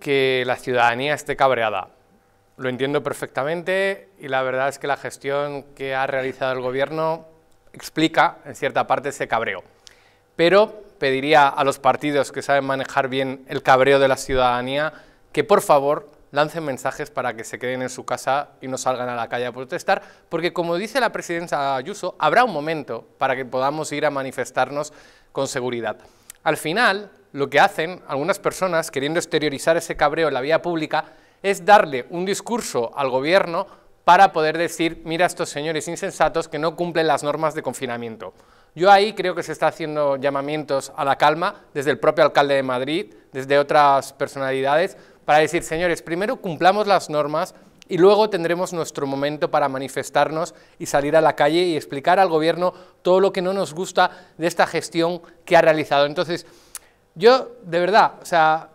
que la ciudadanía esté cabreada. Lo entiendo perfectamente y la verdad es que la gestión que ha realizado el Gobierno explica, en cierta parte, ese cabreo. Pero pediría a los partidos que saben manejar bien el cabreo de la ciudadanía que, por favor, lancen mensajes para que se queden en su casa y no salgan a la calle a protestar, porque como dice la presidenta Ayuso, habrá un momento para que podamos ir a manifestarnos con seguridad. Al final, lo que hacen algunas personas, queriendo exteriorizar ese cabreo en la vía pública, es darle un discurso al gobierno para poder decir, mira estos señores insensatos que no cumplen las normas de confinamiento. Yo ahí creo que se están haciendo llamamientos a la calma desde el propio alcalde de Madrid, desde otras personalidades, para decir, señores, primero cumplamos las normas y luego tendremos nuestro momento para manifestarnos y salir a la calle y explicar al gobierno todo lo que no nos gusta de esta gestión que ha realizado. Entonces, yo, de verdad, o sea,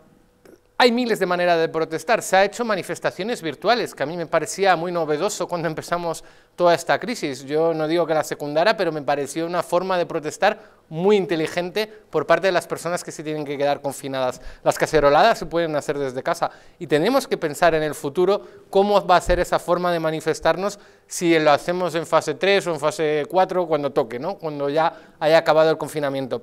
hay miles de maneras de protestar. Se han hecho manifestaciones virtuales, que a mí me parecía muy novedoso cuando empezamos toda esta crisis. Yo no digo que la secundara, pero me pareció una forma de protestar muy inteligente por parte de las personas que se tienen que quedar confinadas. Las caceroladas se pueden hacer desde casa y tenemos que pensar en el futuro cómo va a ser esa forma de manifestarnos si lo hacemos en fase 3 o en fase 4 cuando toque, ¿no? cuando ya haya acabado el confinamiento.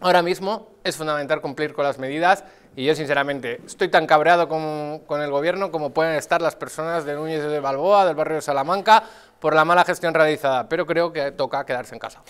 Ahora mismo es fundamental cumplir con las medidas y yo sinceramente estoy tan cabreado con, el gobierno como pueden estar las personas de Núñez de Balboa, del barrio de Salamanca, por la mala gestión realizada, pero creo que toca quedarse en casa.